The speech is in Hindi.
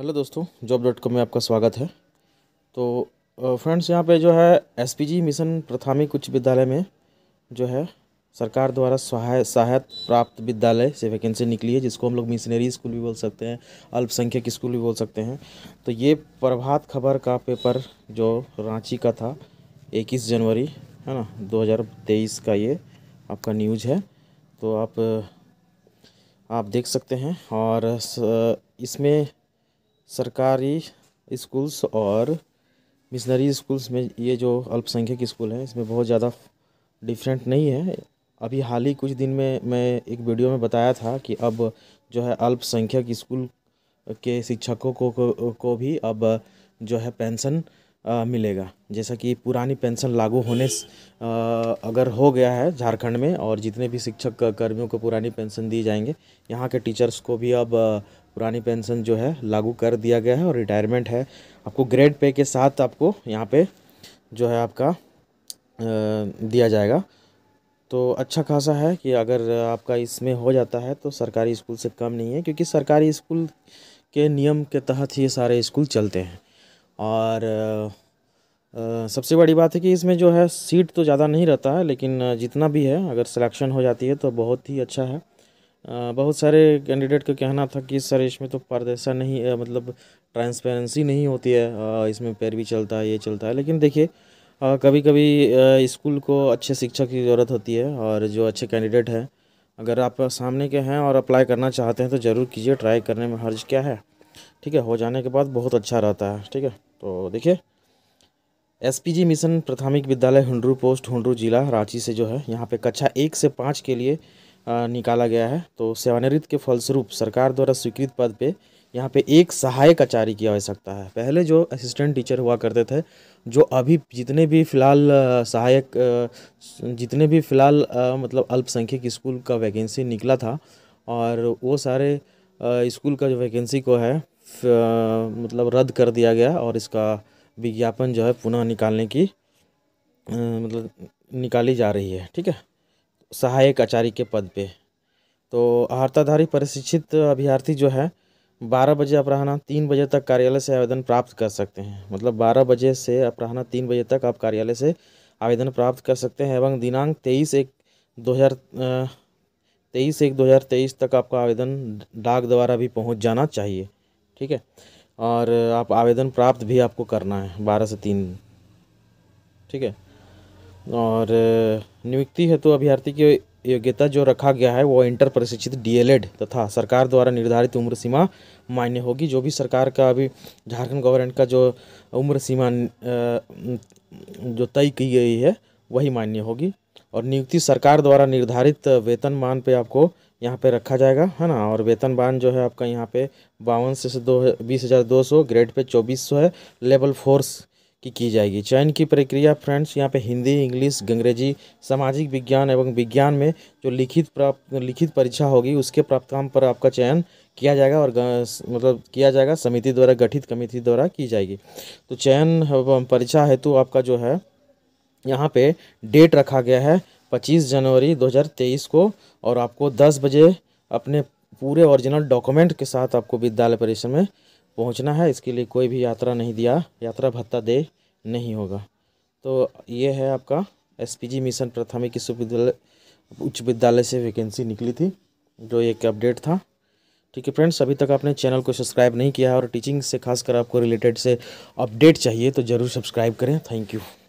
हेलो दोस्तों जॉब डॉट कॉम में आपका स्वागत है तो फ्रेंड्स यहाँ पे जो है एसपीजी मिशन प्राथमिक उच्च विद्यालय में जो है सरकार द्वारा सहाय सहायता प्राप्त विद्यालय से वैकेंसी निकली है जिसको हम लोग मिशनरी स्कूल भी बोल सकते हैं अल्पसंख्यक स्कूल भी बोल सकते हैं तो ये प्रभात खबर का पेपर जो रांची का था इक्कीस जनवरी है ना दो का ये आपका न्यूज है तो आप आप देख सकते हैं और इसमें सरकारी स्कूल्स और मिशनरी स्कूल्स में ये जो अल्पसंख्यक स्कूल हैं इसमें बहुत ज़्यादा डिफरेंट नहीं है अभी हाल ही कुछ दिन में मैं एक वीडियो में बताया था कि अब जो है अल्पसंख्यक स्कूल के शिक्षकों को, को को भी अब जो है पेंशन मिलेगा जैसा कि पुरानी पेंशन लागू होने स, आ, अगर हो गया है झारखंड में और जितने भी शिक्षक कर्मियों को पुरानी पेंशन दी जाएंगे यहाँ के टीचर्स को भी अब पुरानी पेंशन जो है लागू कर दिया गया है और रिटायरमेंट है आपको ग्रेड पे के साथ आपको यहाँ पे जो है आपका दिया जाएगा तो अच्छा खासा है कि अगर आपका इसमें हो जाता है तो सरकारी स्कूल से कम नहीं है क्योंकि सरकारी स्कूल के नियम के तहत ये सारे स्कूल चलते हैं और सबसे बड़ी बात है कि इसमें जो है सीट तो ज़्यादा नहीं रहता है लेकिन जितना भी है अगर सिलेक्शन हो जाती है तो बहुत ही अच्छा है बहुत सारे कैंडिडेट का कहना था कि सर इसमें तो पारदर्शा नहीं है मतलब ट्रांसपेरेंसी नहीं होती है इसमें पैरवी चलता है ये चलता है लेकिन देखिए कभी कभी स्कूल को अच्छे शिक्षक की ज़रूरत होती है और जो अच्छे कैंडिडेट हैं अगर आप सामने के हैं और अप्लाई करना चाहते हैं तो ज़रूर कीजिए ट्राई करने में हर्ज क्या है ठीक है हो जाने के बाद बहुत अच्छा रहता है ठीक है तो देखिए एसपीजी मिशन प्राथमिक विद्यालय हुंडरू पोस्ट हुंडरू जिला रांची से जो है यहाँ पे कक्षा एक से पाँच के लिए निकाला गया है तो सेवानिवृत्त के फलस्वरूप सरकार द्वारा स्वीकृत पद पे यहाँ पे एक सहायक आचार्य की आवश्यकता है पहले जो असिस्टेंट टीचर हुआ करते थे जो अभी जितने भी फ़िलहाल सहायक जितने भी फ़िलहाल मतलब अल्पसंख्यक स्कूल का वैकेंसी निकला था और वो सारे स्कूल का जो वैकेंसी को है मतलब रद्द कर दिया गया और इसका विज्ञापन जो है पुनः निकालने की मतलब निकाली जा रही है ठीक है सहायक आचार्य के पद पे तो अर्हताधारी प्रशिक्षित अभ्यर्थी जो है बारह बजे अपराहना तीन बजे तक कार्यालय से आवेदन प्राप्त कर सकते हैं मतलब बारह बजे से अपराहना तीन बजे तक आप कार्यालय से आवेदन प्राप्त कर सकते हैं एवं दिनांक तेईस एक दो हज़ार तेईस एक दो हज़ार तेईस तक आपका आवेदन डाक द्वारा भी पहुंच जाना चाहिए ठीक है और आप आवेदन प्राप्त भी आपको करना है बारह से तीन ठीक है और नियुक्ति हेतु तो अभ्यर्थी की योग्यता जो रखा गया है वो इंटर प्रशिक्षित डीएलएड तथा सरकार द्वारा निर्धारित उम्र सीमा मान्य होगी जो भी सरकार का अभी झारखंड गवर्नमेंट का जो उम्र सीमा जो तय की गई है वही मान्य होगी और नियुक्ति सरकार द्वारा निर्धारित वेतन मान पे आपको यहाँ पे रखा जाएगा है ना और वेतन मान जो है आपका यहाँ पे बावन से दो बीस हज़ार दो सौ ग्रेड पे चौबीस सौ है लेवल फोर्स की की जाएगी चयन की प्रक्रिया फ्रेंड्स यहाँ पे हिंदी इंग्लिश अंग्रेजी सामाजिक विज्ञान एवं विज्ञान में जो लिखित प्राप्त लिखित परीक्षा होगी उसके प्राप्त पर आपका चयन किया जाएगा और मतलब किया जाएगा समिति द्वारा गठित कमिटी द्वारा की जाएगी तो चयन परीक्षा हेतु आपका जो है यहाँ पे डेट रखा गया है 25 जनवरी 2023 को और आपको 10 बजे अपने पूरे ओरिजिनल डॉक्यूमेंट के साथ आपको विद्यालय परिसर में पहुंचना है इसके लिए कोई भी यात्रा नहीं दिया यात्रा भत्ता दे नहीं होगा तो ये है आपका एसपीजी मिशन प्राथमिक विश्वविद्यालय उच्च विद्यालय से वैकेंसी निकली थी जो एक अपडेट था ठीक है फ्रेंड्स अभी तक आपने चैनल को सब्सक्राइब नहीं किया और टीचिंग से खासकर आपको रिलेटेड से अपडेट चाहिए तो ज़रूर सब्सक्राइब करें थैंक यू